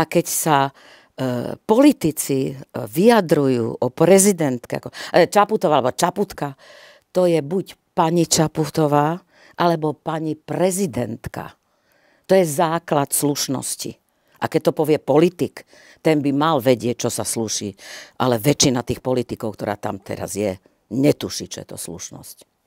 A keď sa e, politici e, vyjadrujú o prezidentke, ako e, Čaputová alebo Čaputka, to je buď pani Čaputová alebo pani prezidentka. To je základ slušnosti. A keď to povie politik, ten by mal vedieť, čo sa sluší. Ale väčšina tých politikov, ktorá tam teraz je, netuší, čo je to slušnosť.